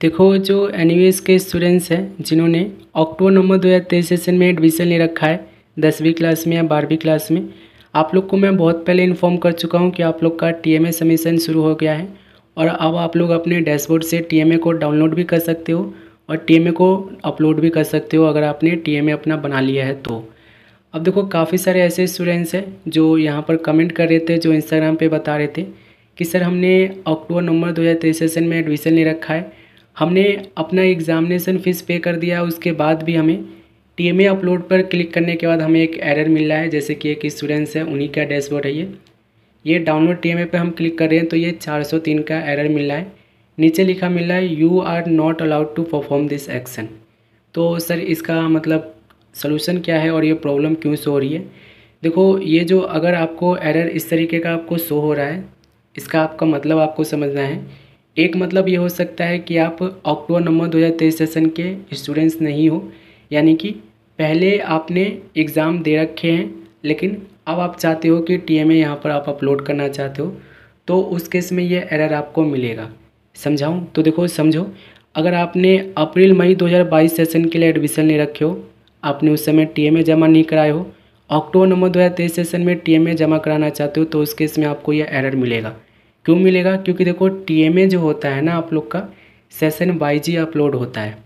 देखो जो एन के स्टूडेंट्स हैं जिन्होंने अक्टूबर नवंबर दो सेशन में एडमिशन ले रखा है दसवीं क्लास में या बारहवीं क्लास में आप लोग को मैं बहुत पहले इन्फॉर्म कर चुका हूँ कि आप लोग का टी एम शुरू हो गया है और अब आप लोग अपने डैशबोर्ड से टी को डाउनलोड भी कर सकते हो और टी को अपलोड भी कर सकते हो अगर आपने टी अपना बना लिया है तो अब देखो काफ़ी सारे ऐसे स्टूडेंट्स हैं जो यहाँ पर कमेंट कर रहे थे जो इंस्टाग्राम पे बता रहे थे कि सर हमने अक्टूबर नवंबर 2023 सेशन में एडमिशन ले रखा है हमने अपना एग्ज़ामिनेसन फ़ीस पे कर दिया उसके बाद भी हमें टी एम ए अपलोड पर क्लिक करने के बाद हमें एक एरर मिल रहा है जैसे कि एक स्टूडेंट्स है उन्हीं का डैशबोर्ड है ये ये डाउनलोड टी एम ए पर हम क्लिक कर रहे हैं तो ये 403 का एरर मिल रहा है नीचे लिखा मिल रहा है you are not allowed to perform this action तो सर इसका मतलब सोल्यूशन क्या है और ये प्रॉब्लम क्यों शो हो रही है देखो ये जो अगर आपको एरर इस तरीके का आपको शो हो रहा है इसका आपका मतलब आपको समझना है एक मतलब ये हो सकता है कि आप अक्टूबर नवंबर दो सेशन के स्टूडेंट्स नहीं हो यानी कि पहले आपने एग्ज़ाम दे रखे हैं लेकिन अब आप चाहते हो कि टी एम यहाँ पर आप अपलोड करना चाहते हो तो उस केस में ये एरर आपको मिलेगा समझाऊँ तो देखो समझो अगर आपने अप्रैल मई 2022 सेशन के लिए एडमिशन ले रखे हो आपने उस समय टी एम जमा नहीं कराए हो अक्टूबर नवंबर दो सेशन में टी एम जमा कराना चाहते हो तो उस केस में आपको यह एरर मिलेगा क्यों मिलेगा क्योंकि देखो टी जो होता है ना आप लोग का सेशन वाइज ही अपलोड होता है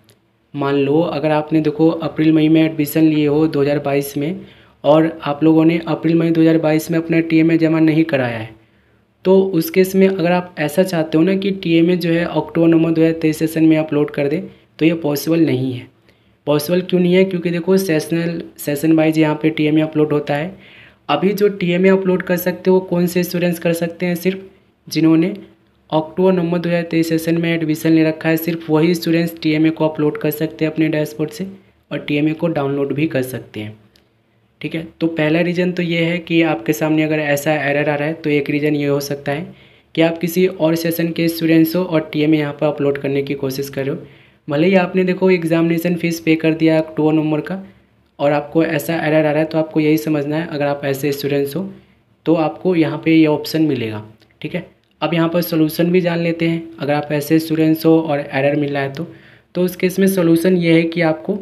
मान लो अगर आपने देखो अप्रैल मई में एडमिशन लिए हो 2022 में और आप लोगों ने अप्रैल मई 2022 में अपना टी जमा नहीं कराया है तो उस केस में अगर आप ऐसा चाहते हो ना कि टी जो है अक्टूबर नवंबर दो हज़ार सेशन में अपलोड कर दे तो ये पॉसिबल नहीं है पॉसिबल क्यों नहीं है क्योंकि देखो सेशनल सेशन वाइज यहाँ पे टी अपलोड होता है अभी जो टी अपलोड कर सकते हो कौन से स्टूडेंट्स कर सकते हैं सिर्फ जिन्होंने अक्टूबर नवंबर दो हज़ार तेईस सेशन में एडमिशन ले रखा है सिर्फ वही स्टूडेंट्स टी को अपलोड कर सकते हैं अपने डैशबोर्ड से और टी को डाउनलोड भी कर सकते हैं ठीक है तो पहला रीज़न तो ये है कि आपके सामने अगर ऐसा एरर आ रहा है तो एक रीज़न ये हो सकता है कि आप किसी और सेशन के स्टूडेंट्स हो और टी एम यहाँ पर अपलोड करने की कोशिश करो भले ही आपने देखो एग्जामिनेशन फ़ीस पे कर दिया अक्टूबर नवंबर का और आपको ऐसा एरर आ रहा है तो आपको यही समझना है अगर आप ऐसे स्टूडेंट्स हो तो आपको यहाँ पे ये यह ऑप्शन मिलेगा ठीक है अब यहाँ पर सोल्यूशन भी जान लेते हैं अगर आप ऐसे स्टूडेंट्स हो और एरर मिल रहा है तो तो उस केस में सोल्यूशन ये है कि आपको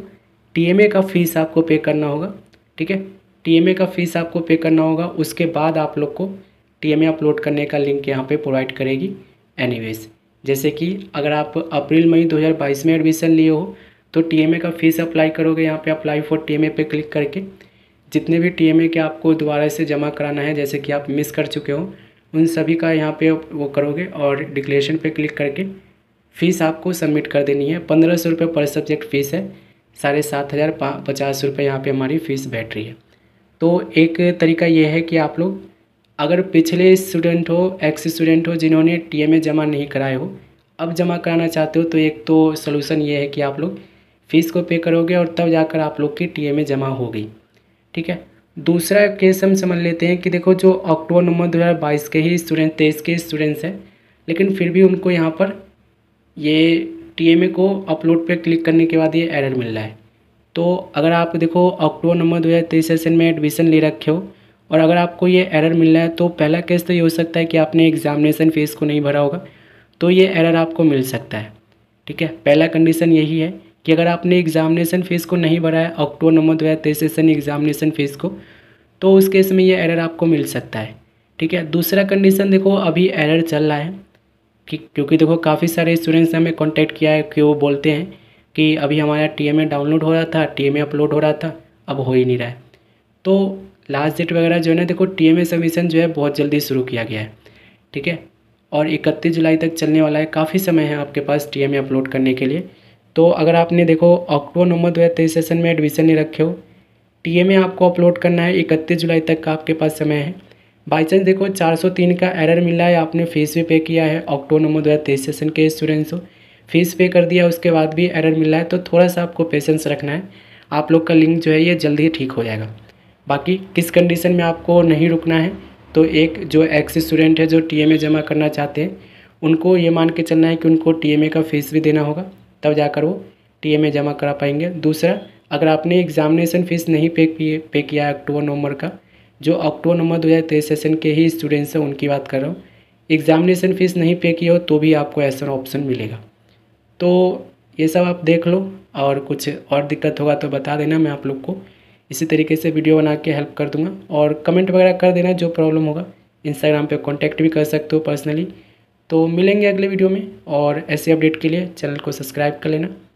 टीएमए का फ़ीस आपको पे करना होगा ठीक है टीएमए का फ़ीस आपको पे करना होगा उसके बाद आप लोग को टीएमए अपलोड करने का लिंक यहाँ पे प्रोवाइड करेगी एनीवेज जैसे कि अगर आप अप्रैल मई 2022 में एडमिशन लिए हो तो टी का फ़ीस अप्लाई करोगे यहाँ पे अप्लाई फॉर टी पे क्लिक करके जितने भी टी के आपको दोबारा से जमा कराना है जैसे कि आप मिस कर चुके हो उन सभी का यहाँ पे वो करोगे और डिक्लेरेशन पे क्लिक करके फ़ीस आपको सबमिट कर देनी है पंद्रह सौ रुपये पर सब्जेक्ट फ़ीस है साढ़े सात हज़ार पचास रुपये यहाँ पर हमारी फ़ीस बैठ रही है तो एक तरीका ये है कि आप लोग अगर पिछले स्टूडेंट हो एक्स स्टूडेंट हो जिन्होंने टी जमा नहीं कराए हो अब जमा कराना चाहते हो तो एक तो सोलूसन ये है कि आप लोग फ़ीस को पे करोगे और तब जाकर आप लोग की टी जमा हो गई ठीक है दूसरा केस हम समझ लेते हैं कि देखो जो अक्टूबर नवंबर बाईस के ही स्टूडेंट तेईस के स्टूडेंट्स हैं लेकिन फिर भी उनको यहाँ पर ये टीएमए को अपलोड पे क्लिक करने के बाद ये एरर मिल रहा है तो अगर आप देखो अक्टूबर नवंबर दो हज़ार तेईस सेशन में एडमिशन ले रखे हो और अगर आपको ये एरर मिल रहा है तो पहला केस तो ये हो सकता है कि आपने एग्जामिनेशन फ़ीस को नहीं भरा होगा तो ये एरर आपको मिल सकता है ठीक है पहला कंडीशन यही है कि अगर आपने एग्जामिनेशन फ़ीस को नहीं भराया अक्टूबर नवंबर दो हज़ार तेईस सेशन एग्जामिनेशन फ़ीस को तो उस केस में ये एरर आपको मिल सकता है ठीक है दूसरा कंडीशन देखो अभी एरर चल रहा है कि क्योंकि देखो काफ़ी सारे स्टूडेंट्स ने हमें कॉन्टैक्ट किया है कि वो बोलते हैं कि अभी हमारा टी डाउनलोड हो रहा था टी अपलोड हो रहा था अब हो ही नहीं रहा है तो लास्ट डेट वगैरह जो है ना देखो टी सबमिशन जो है बहुत जल्दी शुरू किया गया है ठीक है और इकतीस जुलाई तक चलने वाला है काफ़ी समय है आपके पास टी अपलोड करने के लिए तो अगर आपने देखो अक्टूबर नवंबर दो हज़ार तेईस सेशन में एडमिशन नहीं रखे हो टी में आपको अपलोड करना है इकतीस जुलाई तक का आपके पास समय है बाई चांस देखो 403 का एरर मिला है आपने फीस भी पे किया है अक्टूबर नवंबर दो हज़ार तेईस सेशन के स्टूडेंट्स हो फीस पे कर दिया उसके बाद भी एरर मिला है तो थोड़ा सा आपको पेशेंस रखना है आप लोग का लिंक जो है ये जल्दी ही ठीक हो जाएगा बाकी किस कंडीशन में आपको नहीं रुकना है तो एक जो एक्स स्टूडेंट है जो टी जमा करना चाहते हैं उनको ये मान के चलना है कि उनको टी का फीस भी देना होगा तब जाकर वो टी में जमा करा पाएंगे दूसरा अगर आपने एग्जामिनेशन फीस नहीं पे किए पे किया है अक्टूबर नवंबर का जो अक्टूबर नवंबर दो हज़ार तेईस सेशन के ही स्टूडेंट्स हैं उनकी बात कर रहा हूँ एग्जामिनेशन फ़ीस नहीं पे किया हो तो भी आपको ऐसा ऑप्शन मिलेगा तो ये सब आप देख लो और कुछ और दिक्कत होगा तो बता देना मैं आप लोग को इसी तरीके से वीडियो बना के हेल्प कर दूंगा और कमेंट वगैरह कर देना जो प्रॉब्लम होगा इंस्टाग्राम पे कांटेक्ट भी कर सकते हो पर्सनली तो मिलेंगे अगले वीडियो में और ऐसे अपडेट के लिए चैनल को सब्सक्राइब कर लेना